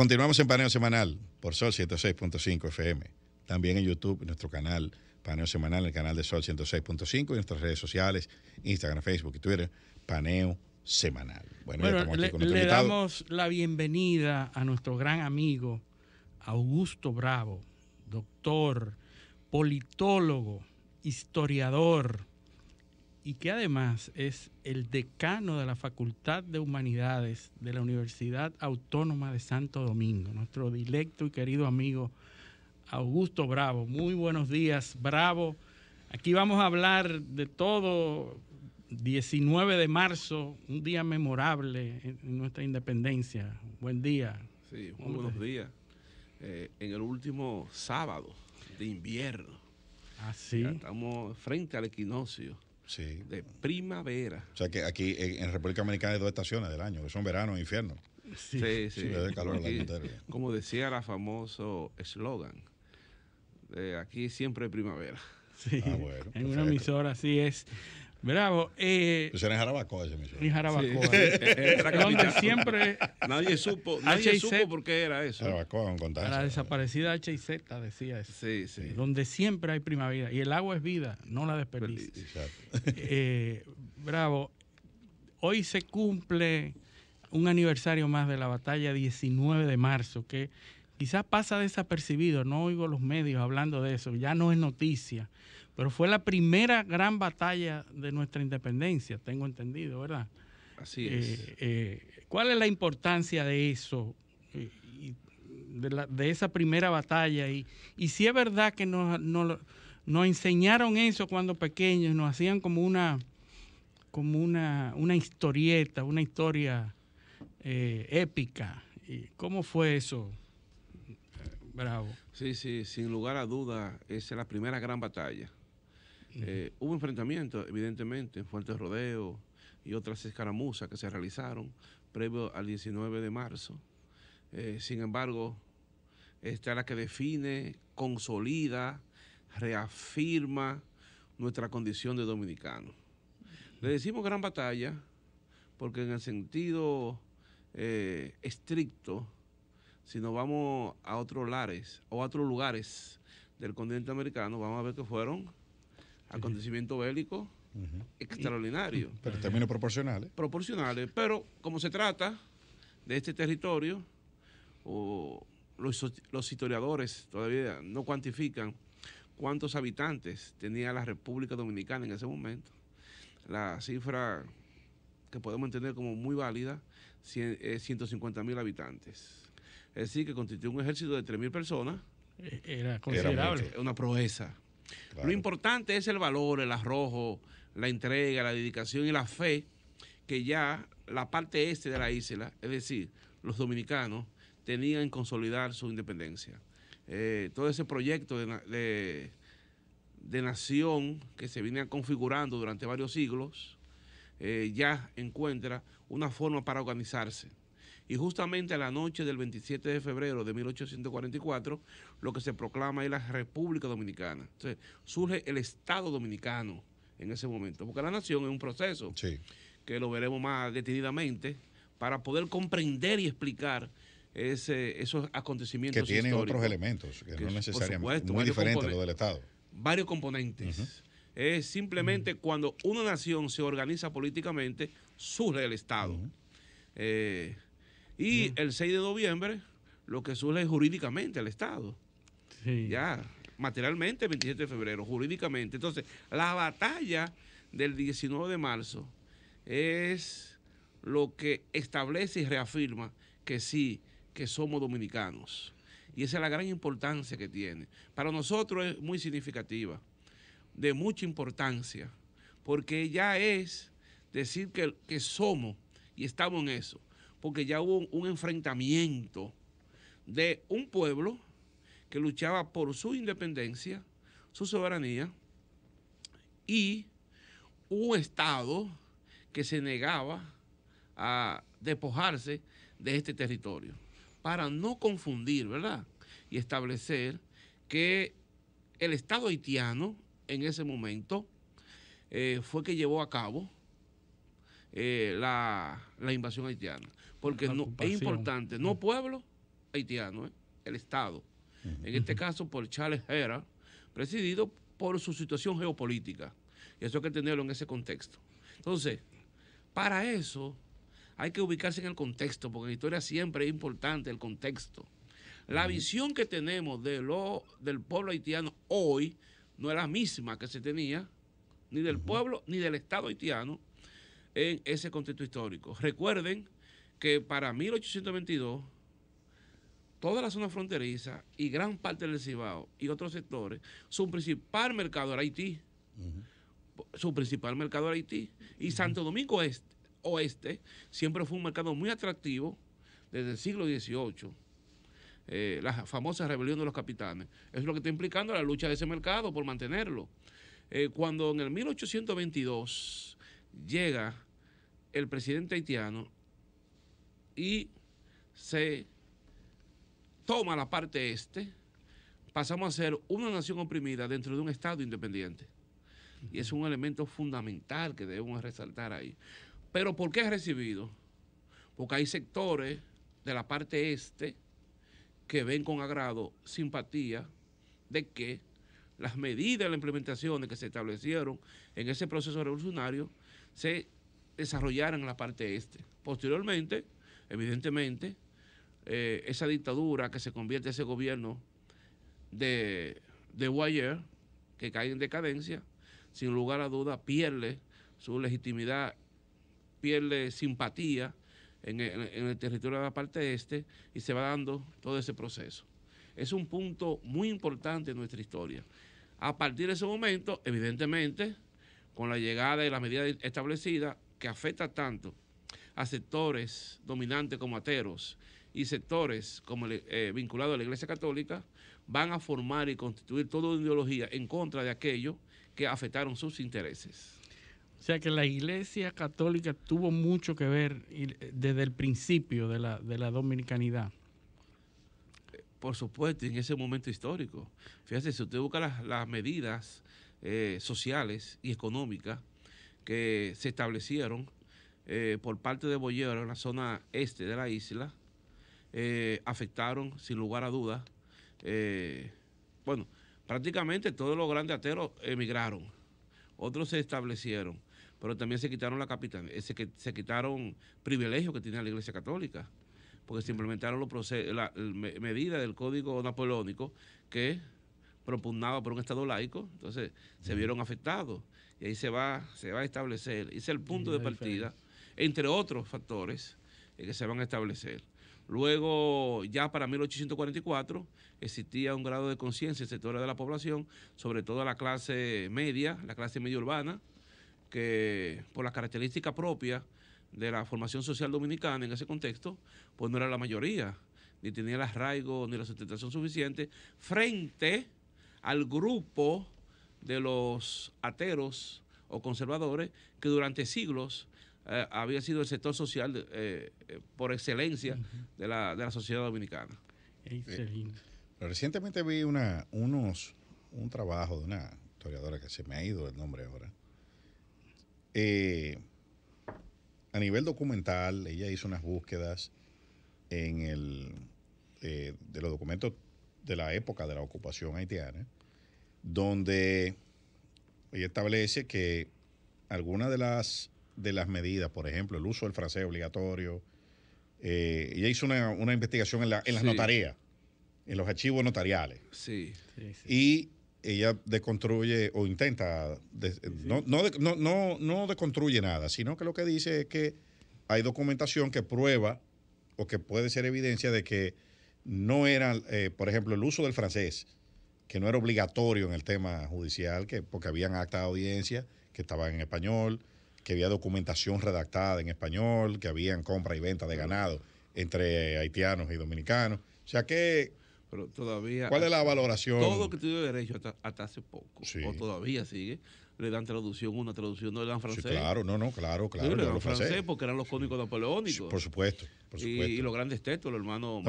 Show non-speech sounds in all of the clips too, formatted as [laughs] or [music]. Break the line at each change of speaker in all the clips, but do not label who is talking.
Continuamos en Paneo Semanal por Sol 106.5 FM. También en YouTube, nuestro canal Paneo Semanal, el canal de Sol 106.5 y nuestras redes sociales, Instagram, Facebook y Twitter, Paneo Semanal. Bueno, le damos
la bienvenida a nuestro gran amigo Augusto Bravo, doctor, politólogo, historiador, y que además es el decano de la Facultad de Humanidades de la Universidad Autónoma de Santo Domingo, nuestro directo y querido amigo Augusto Bravo. Muy buenos días, Bravo. Aquí vamos a hablar de todo 19 de marzo, un día memorable en nuestra independencia. Buen día.
Sí, muy buenos días. Eh, en el último sábado de invierno. así ah, estamos
frente al equinoccio. Sí. De primavera. O sea que aquí en República Dominicana hay dos estaciones del año, que son verano e infierno. Sí, sí.
como decía la famoso eslogan, eh, aquí siempre primavera. Sí, ah, bueno, en
una emisora así es. Bravo. Eh, era en Jarabacoa ese En Jarabacoa. donde siempre.
Nadie supo, nadie supo por qué era eso. Jarabacoa, La
desaparecida H y Z decía eso. Sí, sí. Donde siempre hay primavera. Y el agua es vida, no la desperdicies. Exacto. Eh, bravo. Hoy se cumple un aniversario más de la batalla 19 de marzo, que quizás pasa desapercibido. No oigo los medios hablando de eso. Ya no es noticia. Pero fue la primera gran batalla de nuestra independencia, tengo entendido, ¿verdad? Así eh, es. Eh, ¿Cuál es la importancia de eso, eh, de, esa primera batalla? Y, si es verdad que nos, enseñaron eso cuando pequeños, nos hacían como una, como una, historieta, una historia épica. ¿Cómo fue eso?
Bravo. Sí, sí, sin lugar a dudas, esa es la primera gran batalla eh, hubo enfrentamientos, evidentemente, en Fuentes Rodeo y otras escaramuzas que se realizaron previo al 19 de marzo. Eh, sin embargo, esta es la que define, consolida, reafirma nuestra condición de dominicano. Le decimos gran batalla porque en el sentido eh, estricto, si nos vamos a otros lares o a otros lugares del continente americano, vamos a ver que fueron Acontecimiento bélico extraordinario.
Pero en términos proporcionales.
Proporcionales, pero como se trata de este territorio, los, historiadores todavía no cuantifican cuántos habitantes tenía la República Dominicana en ese momento. La cifra que podemos entender como muy válida, 150 mil habitantes. Es decir, que constituyó un ejército de 3.000 mil personas. E-, era considerable. Era una proeza. Lo importante es el valor, el arrojo, la entrega, la dedicación y la fe que ya la parte este de la isla, es decir, los dominicanos, tenían en consolidar su independencia. Eh, todo ese proyecto de, nación que se viene configurando durante varios siglos, eh, ya encuentra una forma para organizarse. Y justamente a la noche del 27 de febrero de 1844, lo que se proclama es la República Dominicana. Entonces, surge el Estado Dominicano en ese momento, porque la nación es un proceso que lo veremos más detenidamente para poder comprender y explicar esos acontecimientos. Que tienen otros elementos, que, no necesariamente muy diferente lo del Estado. Varios componentes. Es simplemente cuando una nación se organiza políticamente, surge el Estado. Y el 6 de noviembre, lo que surge jurídicamente al Estado. Ya, materialmente, 27 de febrero, jurídicamente. Entonces, la batalla del 19 de marzo es lo que establece y reafirma que sí, que somos dominicanos. Y esa es la gran importancia que tiene. Para nosotros es muy significativa, de mucha importancia, porque ya es decir que, que somos y estamos en eso porque ya hubo un, enfrentamiento de un pueblo que luchaba por su independencia, su soberanía, y un Estado que se negaba a despojarse de este territorio, para no confundir, ¿verdad? Y establecer que el Estado haitiano en ese momento eh, fue que llevó a cabo eh, la, invasión haitiana. Porque no, es importante, no mm. pueblo haitiano, eh, el Estado. En este caso por Charles Herrera, presidido por su situación geopolítica. Y eso hay que tenerlo en ese contexto. Entonces, para eso hay que ubicarse en el contexto, porque en historia siempre es importante el contexto. La visión que tenemos de lo, del pueblo haitiano hoy no es la misma que se tenía, ni del pueblo, ni del Estado haitiano, en ese contexto histórico. Recuerden que para 1822, toda la zona fronteriza y gran parte del Cibao y otros sectores, su principal mercado era Haití. Su principal mercado era Haití. Y Santo Domingo este, Oeste siempre fue un mercado muy atractivo desde el siglo XVIII. Eh, la famosa rebelión de los capitanes. es lo que está implicando la lucha de ese mercado por mantenerlo. Eh, cuando en el 1822 llega el presidente haitiano y se toma la parte este, pasamos a ser una nación oprimida dentro de un Estado independiente. Y es un elemento fundamental que debemos resaltar ahí. Pero ¿por qué es recibido? Porque hay sectores de la parte este que ven con agrado, simpatía, de que las medidas, las implementaciones que se establecieron en ese proceso revolucionario se desarrollara en la parte este. Posteriormente, evidentemente, eh, esa dictadura que se convierte en ese gobierno de, de Guayer, que cae en decadencia, sin lugar a duda pierde su legitimidad, pierde simpatía en el, territorio de la parte este y se va dando todo ese proceso. Es un punto muy importante en nuestra historia. A partir de ese momento, evidentemente, con la llegada y la medida establecida que afecta tanto a sectores dominantes como ateros y sectores como eh, vinculados a la Iglesia Católica, van a formar y constituir toda una ideología en contra de aquellos que afectaron sus intereses.
O sea que la Iglesia Católica tuvo mucho que ver eh, desde el principio de la, dominicanidad.
Por supuesto, en ese momento histórico. Fíjese, si usted busca las, las medidas eh, sociales y económicas que se establecieron eh, por parte de Bollero en la zona este de la isla eh, afectaron sin lugar a dudas. bueno, prácticamente todos los grandes ateros emigraron, otros se establecieron, pero también se quitaron la capital, se, se quitaron privilegios que tenía la Iglesia Católica porque se implementaron los procesos la, medida del Código Napoleónico que propugnado por un Estado laico, entonces se vieron afectados. Y ahí se va, se va a establecer, ese es el punto de partida, entre otros factores eh, que se van a establecer. Luego, ya para 1844, existía un grado de conciencia en sectores de la población, sobre todo la clase media, la clase media urbana, que por las características propias de la formación social dominicana en ese contexto, pues no era la mayoría, ni tenía el arraigo ni la sustentación suficiente frente al grupo de los ateros o conservadores que durante siglos eh, había sido el sector social eh, eh, por excelencia de, la, de, la, sociedad dominicana.
recientemente vi una, unos, un trabajo de una historiadora que se me ha ido el nombre ahora. a nivel documental, ella hizo unas búsquedas en el, de los documentos de la época de la ocupación haitiana, donde ella establece que algunas de las, de las medidas, por ejemplo, el uso del fraseo obligatorio, eh, ella hizo una, investigación en, las notarías, en los archivos notariales. Sí. Y ella deconstruye o intenta, no, no, no deconstruye nada, sino que lo que dice es que hay documentación que prueba o que puede ser evidencia de que no era, eh, por ejemplo, el uso del francés, que no era obligatorio en el tema judicial, que, porque habían actas de audiencia que estaban en español, que había documentación redactada en español, que habían compra y venta de ganado entre haitianos y dominicanos. O sea que... Pero todavía... ¿Cuál es la valoración? Todo lo
que tuvo derecho hasta, hace poco, o todavía sigue, le dan traducción una, traducción no le dan francés. claro, no, no,
claro, claro. francés,
porque eran los cómicos napoleónicos. por
supuesto, por
supuesto. Y, los grandes textos, los hermanos.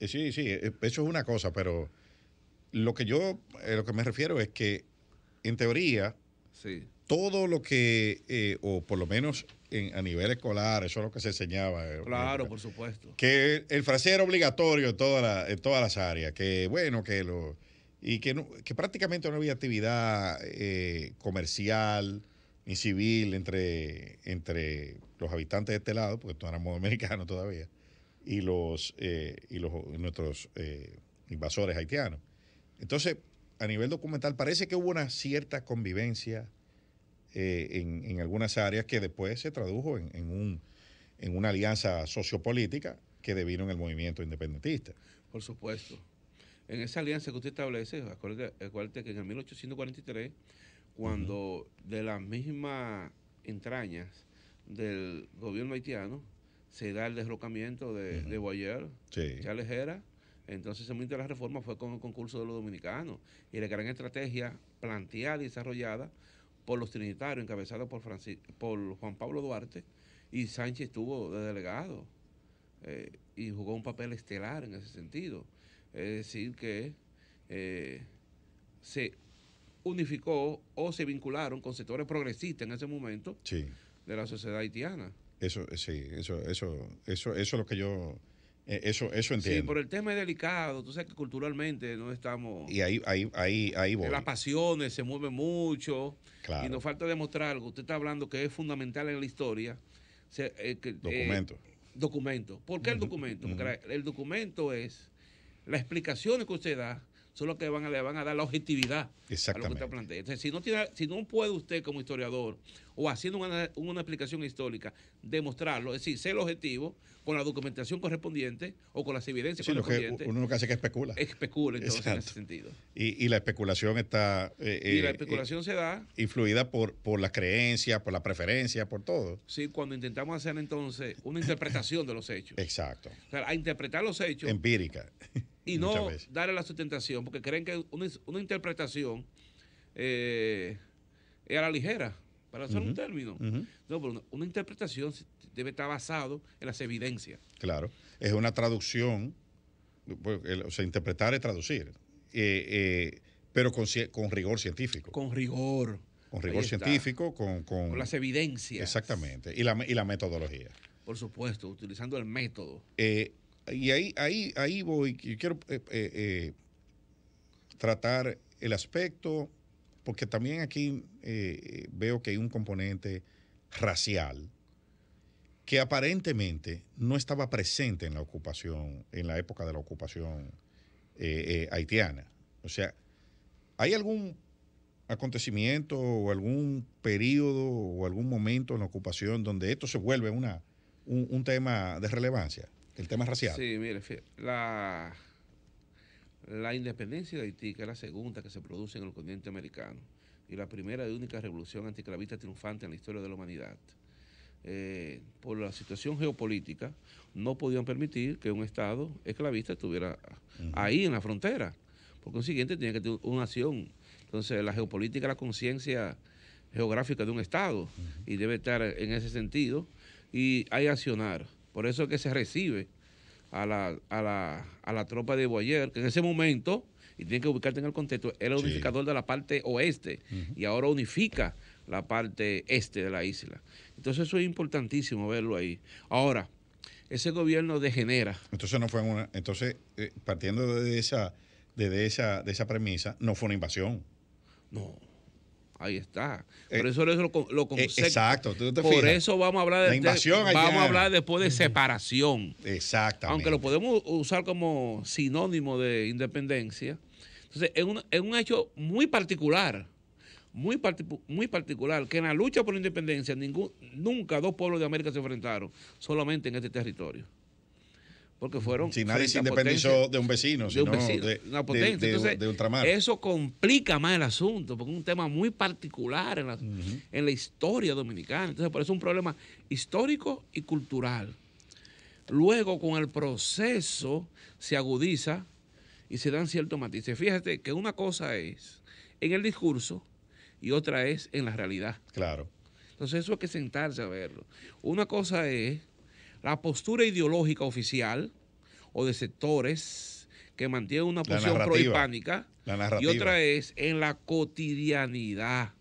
Eh, sí, sí, eh, eso es una cosa, pero lo que yo, eh, lo que me refiero es que, en teoría, sí. todo lo que, o por lo menos en, a nivel escolar, eso es lo que se enseñaba. Claro,
por supuesto.
Que el, francés era obligatorio en, en todas las áreas, que bueno, que lo y que, prácticamente no había actividad eh, comercial ni civil entre, entre los habitantes de este lado, porque no éramos [laughs] americano todavía, y los, eh, y los nuestros eh, invasores haitianos. Entonces, a nivel documental, parece que hubo una cierta convivencia en, algunas áreas que después se tradujo en, en, en una alianza sociopolítica que devino en el movimiento independentista.
Por supuesto en esa alianza que usted establece, acuérdate, que en 1843, cuando de las mismas entrañas del gobierno haitiano se da el derrocamiento de, Boyer, Charles entonces el momento de la reforma fue con el concurso de los dominicanos y la gran estrategia planteada y desarrollada por los trinitarios, encabezados por, por Juan Pablo Duarte, y Sánchez estuvo de delegado eh, y jugó un papel estelar en ese sentido. Es decir, que eh, se unificó o se vincularon con sectores progresistas en ese momento de la sociedad haitiana.
Eso, eh, sí, eso, eso, eso, eso es lo que yo eh, eso, eso entiendo. Sí,
pero el tema es delicado. Tú sabes que culturalmente no estamos. Y
ahí, ahí, ahí, Las
pasiones se mueven mucho. Y nos falta demostrar algo. Usted está hablando que es fundamental en la historia. documento. documento. ¿Por qué el documento? Porque el documento es las explicaciones que usted da son las que van a, le van a dar la objetividad
a lo que
usted plantea. si no, si no puede usted como historiador o haciendo una, una explicación histórica demostrarlo, es decir, ser el objetivo con la documentación correspondiente o con las evidencias correspondientes. uno lo que hace que especula. Especula en ese sentido.
Y, la especulación está... Eh, y eh, la eh, especulación se da... Influida por, por las creencias, por la preferencia, por todo.
Sí, cuando intentamos hacer entonces una interpretación de los hechos. Exacto. O a interpretar los hechos... Empírica y no darle la sustentación, porque creen que una, interpretación eh, es a la ligera, para hacer un término. No, pero una, interpretación debe estar basado en las evidencias.
Claro, es una traducción, pues, o sea, interpretar es traducir, eh, eh, pero con, rigor científico. Con rigor. Con rigor científico, con, con, las
evidencias. Exactamente, y
la, y la metodología.
Por supuesto, utilizando el método
y ahí, ahí, ahí voy, yo quiero eh, eh, eh, tratar el aspecto, porque también aquí veo que hay un componente racial que aparentemente no estaba presente en la ocupación, en la época de la ocupación haitiana. O sea, ¿hay algún acontecimiento o algún periodo o algún momento en la ocupación donde esto se vuelve una, un tema de relevancia? El tema racial.
Sí, mire, la, la independencia de Haití, que es la segunda que se produce en el continente americano, y la primera y única revolución anticlavista triunfante en la historia de la humanidad, eh, por la situación geopolítica, no podían permitir que un Estado esclavista estuviera ahí en la frontera. Por consiguiente, tenía que tener una acción. Entonces, la geopolítica es la conciencia geográfica de un Estado y debe estar en ese sentido. Y hay accionar. Por eso es que se recibe a la, tropa de Boyer, que en ese momento, y tiene que ubicarte en el contexto, era el unificador de la parte oeste y ahora unifica la parte este de la isla. Entonces eso es importantísimo verlo ahí. Ahora,
ese gobierno degenera. Entonces no fue una, entonces eh, partiendo de esa, de esa, de esa premisa, no fue una invasión.
No. Ahí está. Eh, por eso lo, lo eh, Exacto. Por eso vamos a hablar de, vamos a hablar después de separación. Exacto. Aunque lo podemos usar como sinónimo de independencia. Entonces, es un, hecho muy particular. Muy, muy particular, que en la lucha por la independencia ningún, nunca dos pueblos de América se enfrentaron, solamente en este territorio porque
fueron. Sin nadie se independizó de un vecino, de, un vecino, de, una potencia. ultramar.
Eso complica más el asunto, porque es un tema muy particular en la, en la historia dominicana. Entonces, por eso es un problema histórico y cultural. Luego, con el proceso, se agudiza y se dan ciertos matices. Fíjate que una cosa es en el discurso y otra es en la realidad. Claro. Entonces, eso hay que sentarse a verlo. Una cosa es la postura ideológica oficial o de sectores que mantienen una posición prohispánica y otra es en la cotidianidad.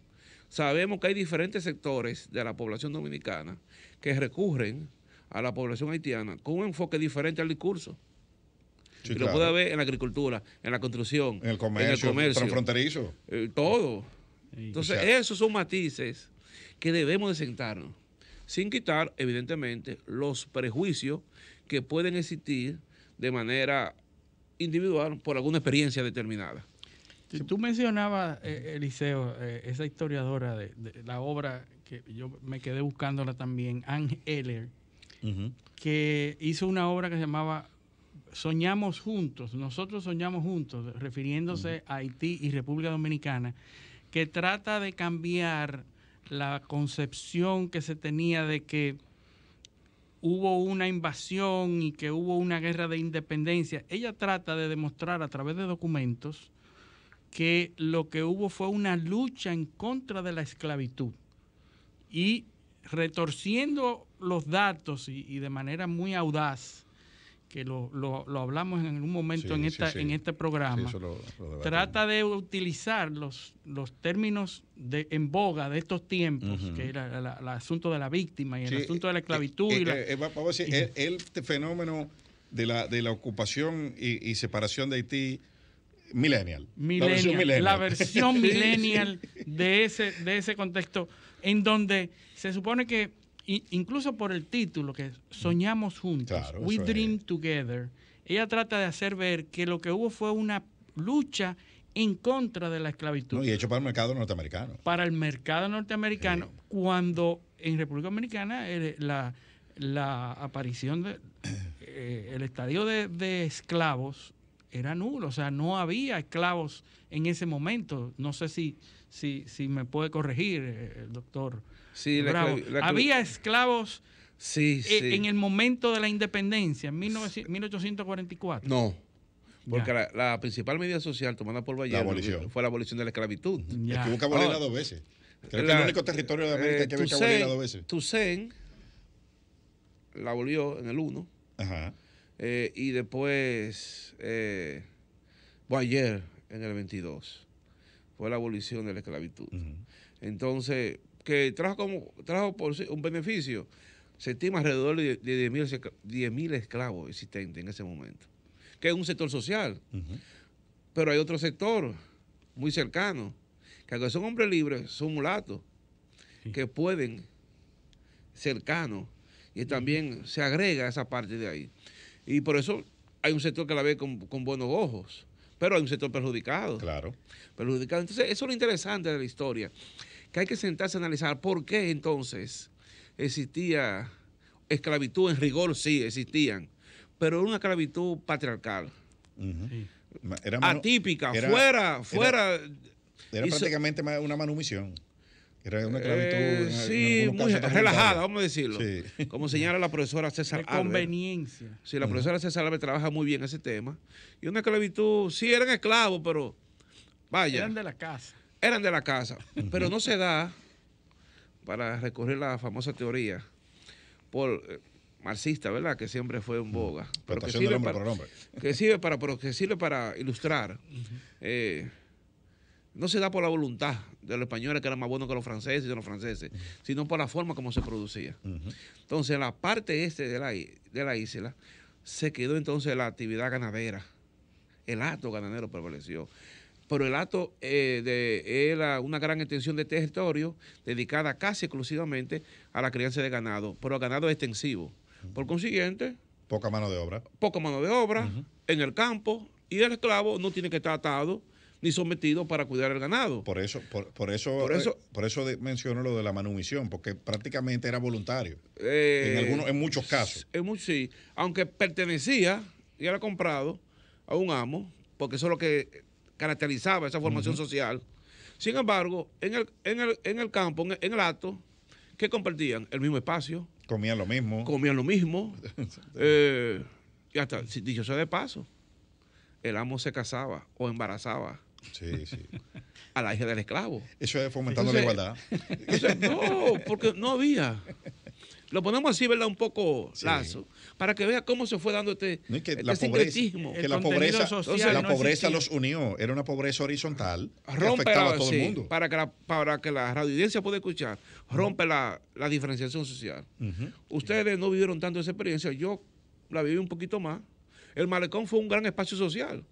Sabemos que hay diferentes sectores de la población dominicana que recurren a la población haitiana con un enfoque diferente al discurso.
y lo puede haber
en la agricultura, en la construcción,
en el comercio, en transfronterizo.
Eh, todo. Entonces, esos son matices que debemos de sentarnos sin quitar, evidentemente, los prejuicios que pueden existir de manera individual por alguna experiencia determinada.
Tú mencionabas, eh, Eliseo, eh, esa historiadora de, la obra que yo me quedé buscándola también, Anne Heller, que hizo una obra que se llamaba Soñamos Juntos, nosotros soñamos juntos, refiriéndose a Haití y República Dominicana, que trata de cambiar la concepción que se tenía de que hubo una invasión y que hubo una guerra de independencia. Ella trata de demostrar a través de documentos que lo que hubo fue una lucha en contra de la esclavitud. Y retorciendo los datos y, de manera muy audaz, que lo, lo, hablamos en un momento en, esta, en este programa, trata de utilizar los, los términos de, en boga de estos tiempos, que era el asunto de la víctima y el asunto de la eh, eh, esclavitud. Eh,
a decir, el, fenómeno de la, de la ocupación y, y separación de Haití millennial. La versión millennial, la versión [laughs] millennial
de, ese, de ese contexto, en donde se supone que incluso por el título, que soñamos
juntos, We Dream
Together, ella trata de hacer ver que lo que hubo fue una lucha en contra de la esclavitud.
y hecho para el mercado norteamericano.
Para el mercado norteamericano, cuando en República Dominicana eh, la, aparición de eh, el estadio de, esclavos era nulo, o sea, no había esclavos en ese momento. No sé si, si, si me puede corregir eh, el doctor había esclavos
eh, sí, en el
momento de la independencia, en 1844.
No. Porque la, principal medida social tomada por Vallejo fue la abolición de la esclavitud. Ya. Es que busca dos veces.
Creo que el único territorio de América eh, que busca dos veces.
Toussaint la abolió en el 1. Eh, y después eh, en el 22. Fue la abolición de la esclavitud. Entonces, que trajo, como, trajo por un beneficio, se estima alrededor de 10.000 esclavos existentes en ese momento, que es un sector social. Pero hay otro sector muy cercano, que aunque son hombres libres, son mulatos, que pueden, cercanos, y también se agrega esa parte de ahí. Y por eso hay un sector que la ve con, con buenos ojos, pero hay un sector perjudicado. Claro. Perjudicado. Entonces, eso es lo interesante de la historia que hay que sentarse a analizar por qué entonces existía esclavitud en rigor, sí, existían, pero era una esclavitud patriarcal.
era Atípica, fuera, fuera. Era, prácticamente una manumisión. Era una eh, esclavitud. sí, relajada, vamos a decirlo.
Como señala la profesora César Álvarez. conveniencia. Sí, la profesora César Álvarez trabaja muy bien ese tema. Y una esclavitud, sí, eran esclavos, pero vaya. Eran
de la casa
eran de la casa. Pero no se da, para recorrer la famosa teoría por eh, marxista, ¿verdad? Que siempre fue un mm. boga. Pero que sirve, para, que sirve para, ilustrar. Eh, no se da por la voluntad de los españoles que eran más buenos que los franceses y de los franceses, sino por la forma como se producía. Entonces, la parte este de la, de la isla se quedó entonces la actividad ganadera. El acto ganadero prevaleció pero el acto eh, de, era una gran extensión de territorio dedicada casi exclusivamente a la crianza de ganado, pero a ganado extensivo. Por consiguiente...
Poca mano de obra.
Poca mano de obra en el campo y el esclavo no tiene que estar atado ni sometido para cuidar el ganado. Por
eso, por, eh, eso, por eso, menciono lo de la manumisión, porque prácticamente era voluntario.
Eh, en algunos, en
muchos casos.
En, sí, aunque pertenecía y era comprado a un amo, porque eso es lo que caracterizaba esa formación social. Sin embargo, en el, campo, en el, acto, ¿qué compartían el mismo espacio.
Comían lo mismo. Comían
lo mismo. [laughs] Eh, y hasta, dicho sea de paso, el amo se casaba o embarazaba. Sí, sí. [laughs] A la hija del esclavo.
Eso es fomentando la igualdad.
[laughs] no, porque no había lo ponemos así, ¿verdad? Un poco lazo, para que vea cómo se fue dando este, que la sincretismo. Pobreza, la pobreza, la pobreza los
unió, era una pobreza horizontal rompe que afectaba a todo el mundo.
Para que la, para que la pueda escuchar, rompe la, diferenciación social. Ustedes no vivieron tanto esa experiencia, yo la viví un poquito más. El malecón fue un gran espacio social.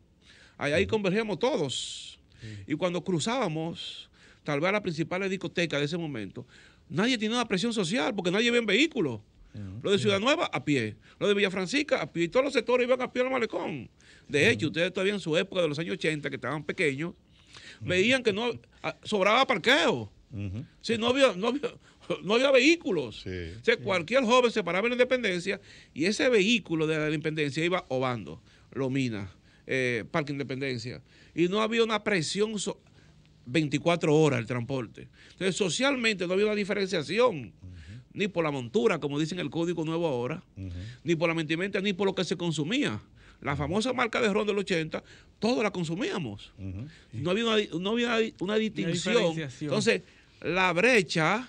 ahí convergíamos todos. Y cuando cruzábamos, tal vez a la principal discoteca de ese momento, Nadie tiene una presión social porque nadie ve en vehículos. Lo de Ciudad Nueva a pie, lo de Villa Francisca a pie, y todos los sectores iban a pie al malecón. De hecho, ustedes todavía en su época de los años 80, que estaban pequeños, veían que no sobraba parqueo. Sí, no había, no había, vehículos. Sí, cualquier joven se paraba en la independencia y ese vehículo de la independencia iba obando, Lomina, eh, Parque Independencia. Y no había una presión social. 24 horas el transporte. Entonces, socialmente no había una diferenciación, ni por la montura, como dicen el código nuevo ahora, ni por la mentimenta, ni por lo que se consumía. La famosa marca de ron del 80, todos la consumíamos. No había, una, no había una distinción. Entonces, la brecha,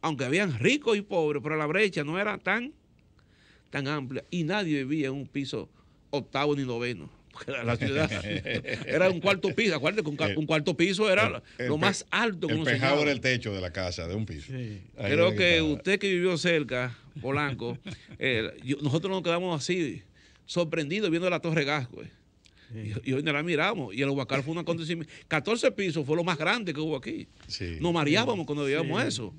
aunque habían ricos y pobres, pero la brecha no era tan, tan amplia y nadie vivía en un piso octavo ni noveno. [laughs] la ciudad [laughs] era un cuarto piso. Eh, un, cuarto piso era lo más alto que El el
techo de la casa, de un piso. Creo que,
usted que vivió cerca, Polanco, [laughs] eh, nosotros nos quedamos así, sorprendidos viendo la Torre Gasco. Eh. Y, hoy no la miramos. Y el Huacal fue un acontecimiento. 14 pisos fue lo más grande que hubo aquí. Nos mareábamos cuando veíamos eso.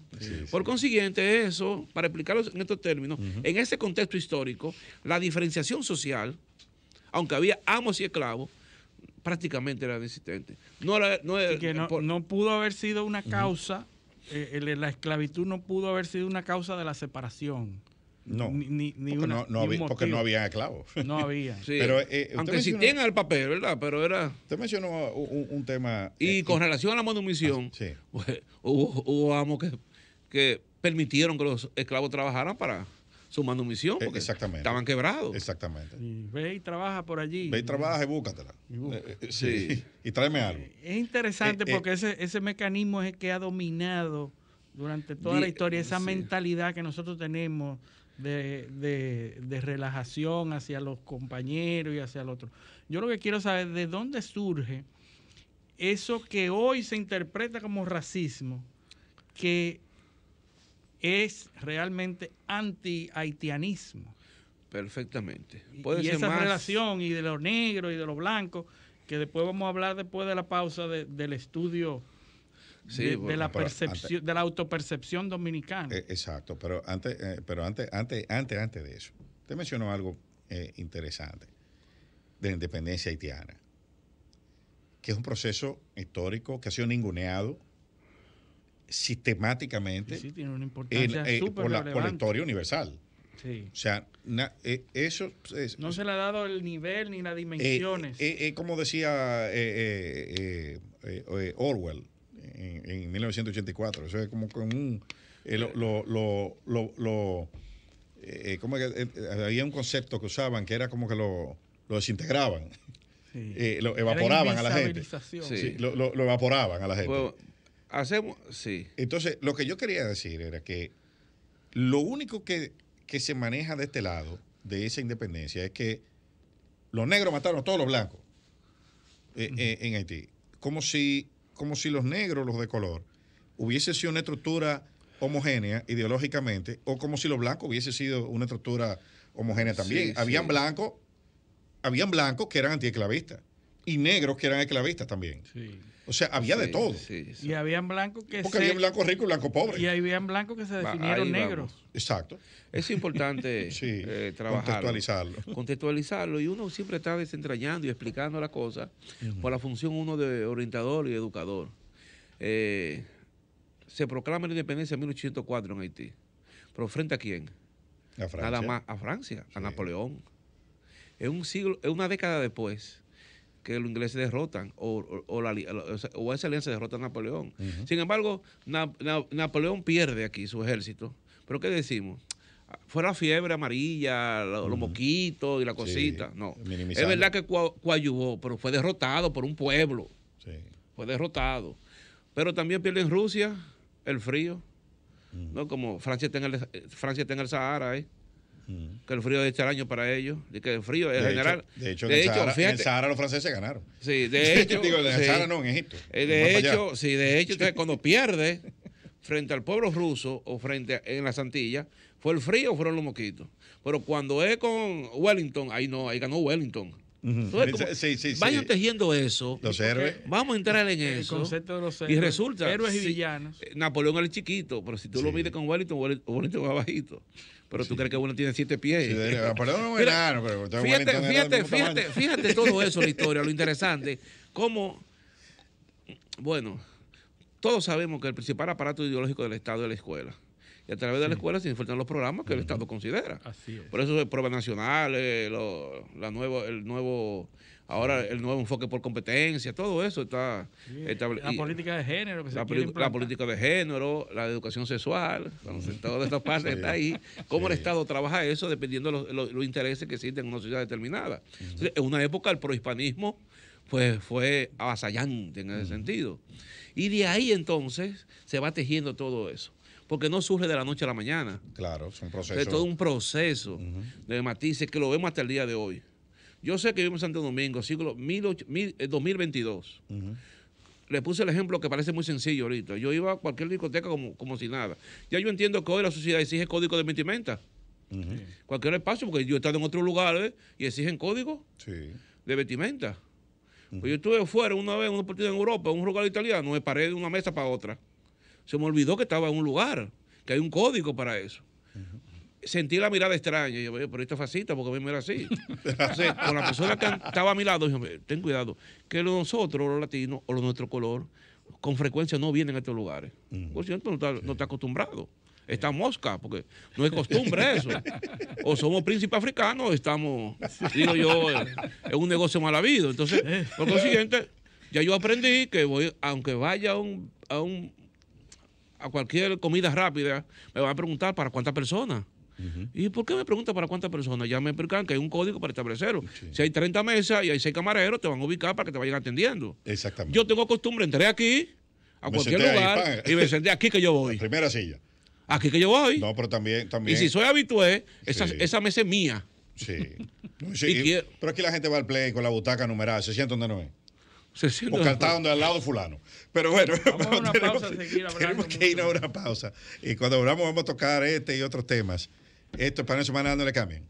Por consiguiente, eso, para explicarlo en estos términos, en ese contexto histórico, la diferenciación social aunque había amos y esclavos, prácticamente era inexistente. No, no, pudo haber sido una causa,
eh, la esclavitud no pudo haber sido una causa de la separación. No, ni, porque, una, no,
había, porque no había esclavos.
No [laughs] había.
Pero,
eh, Aunque existían
el papel, ¿verdad? Pero era... Usted mencionó un, tema...
Y eh, con relación a la manumisión, ah, [laughs] hubo, amos que permitieron que los esclavos trabajaran para su misión, e- porque
estaban quebrados. Exactamente.
ve y trabaja por allí. Ve y trabaja
y búscatela. Eh, eh, sí. Y tráeme algo.
Es interesante eh, porque ese, ese mecanismo es el que ha dominado durante toda la historia esa mentalidad que nosotros tenemos de, relajación hacia los compañeros y hacia el otro. Yo lo que quiero saber es de dónde surge eso que hoy se interpreta como racismo, que es realmente anti-haitianismo.
Perfectamente. y esa relación
y de los negros y de los blancos, que después vamos a hablar después de la pausa del estudio de, la percepción, de
la autopercepción dominicana. Eh, exacto, pero antes, eh, pero antes, antes, antes, antes de eso, usted mencionó algo eh, interesante de la independencia haitiana, que es un proceso histórico que ha sido ninguneado sistemáticamente
eh, por, la, historia universal.
O sea, eh, eso...
no se le ha dado el nivel ni las eh, dimensiones.
es como decía Orwell en, 1984, eso es como con un... lo, lo, lo, lo como había un concepto que usaban que era como que lo, desintegraban. lo evaporaban a la gente. Lo, evaporaban a la gente hacemos, sí. Entonces, lo que yo quería decir era que lo único que, se maneja de este lado, de esa independencia, es que los negros mataron a todos los blancos eh, eh, en Haití. Como si, como si los negros, los de color, hubiese sido una estructura homogénea ideológicamente, o como si los blancos hubiese sido una estructura homogénea también. habían blancos, habían blancos que eran antiesclavistas y negros que eran esclavistas también. Sí. O sea, había de todo.
Y habían blancos que Porque había blanco rico y
blanco pobre. Y habían blancos que se definieron negros. Exacto. Es importante trabajar. [laughs] Eh, trabajarlo, Contextualizarlo. Contextualizarlo. Y uno siempre está desentrañando y explicando la cosa por la función uno de orientador y educador. Eh, se proclama la independencia en 1804 en Haití. ¿Pero frente a quién?
A Francia. Nada más
a Francia, a Napoleón. Es un siglo, es una década después que los ingleses derrotan o, o, la, o esa alianza derrota a Napoleón. Sin embargo, Napoleón pierde aquí su ejército. Pero ¿qué decimos? fue la fiebre amarilla, los moquitos y la cosita. no. Es verdad que coayuvó, pero fue derrotado por un pueblo. Fue derrotado. Pero también pierde en Rusia el frío. ¿no? Como Francia está en el, Francia está el Sahara. ahí ¿eh? que el frío de este año para ellos, de que el frío en general. de hecho, en, hecho Sahara, los franceses ganaron. Sí, de [laughs] hecho. en Egipto. Eh, hecho, cuando pierde frente al pueblo ruso o frente en la Santilla, fue el frío o fueron los mosquitos. Pero cuando es con Wellington, ahí no, ahí ganó Wellington vayan tejiendo eso. Vamos a entrar en el eso. Concepto
de los héroes. Y resulta. Héroes y
villanos. Eh, Napoleón era el chiquito, pero si tú lo mides con Wellington, Wellington va bajito. Pero tú crees que uno tiene siete pies. fíjate, fíjate, fíjate, todo eso, la historia, lo interesante. Como bueno, todos sabemos que el principal aparato ideológico del Estado es la escuela y a través de la escuela se enfrentan los programas que el Estado considera. Por eso es pruebas nacional, la el nuevo, ahora el nuevo enfoque por competencia, todo eso está establecido. La política de género la, política de género, la educación sexual, todas estas [laughs] partes ahí. Cómo el Estado trabaja eso dependiendo de los, intereses que existen en una sociedad determinada. en una época el prohispanismo pues fue avasallante en ese sentido. Y de ahí entonces se va tejiendo todo eso porque no surge de la noche a la mañana.
Claro, es un proceso. Es todo un
proceso de matices que lo vemos hasta el día de hoy. Yo sé que vivimos en Santo Domingo, siglo 2022. Eh, Le puse el ejemplo que parece muy sencillo ahorita. Yo iba a cualquier discoteca como, como si nada. Ya yo entiendo que hoy la sociedad exige código de vestimenta. Cualquier espacio, porque yo he estado en otros lugares y exigen código de vestimenta. pues yo estuve fuera una vez, en un partido en Europa, en un lugar italiano, me paré de una mesa para otra. Se me olvidó que estaba en un lugar, que hay un código para eso. sentí la mirada extraña. yo, pero esta facita, porque a mí me era así. Entonces, con la persona que estaba a mi lado, dije, ten cuidado, que nosotros, los latinos, o los nuestro color, con frecuencia no vienen a estos lugares. Por cierto, no está, acostumbrado. Está mosca, porque no es costumbre eso. O somos príncipes africanos, estamos, digo yo, en un negocio mal habido. Entonces, por consiguiente, ya yo aprendí que voy, aunque vaya a un a cualquier comida rápida, me van a preguntar para cuántas personas. ¿Y por qué me pregunta para cuántas personas? Ya me explican que hay un código para establecerlo. Si hay 30 mesas y hay 6 camareros, te van a ubicar para que te vayan atendiendo. Exactamente. Yo tengo costumbre, entré aquí, a cualquier lugar, y me senté aquí que yo [laughs] voy.
primera silla. Aquí que yo voy. No, pero también. también... Y si soy habitué, esa, mesa es mía. Sí. [laughs] pero aquí la gente va al play con la butaca numerada, se sienta donde no es o cantando al lado fulano. Pero bueno, tenemos, que ir a una pausa. Y cuando hablamos vamos a tocar este y otros temas. Esto es Panel Semanal, no le cambien.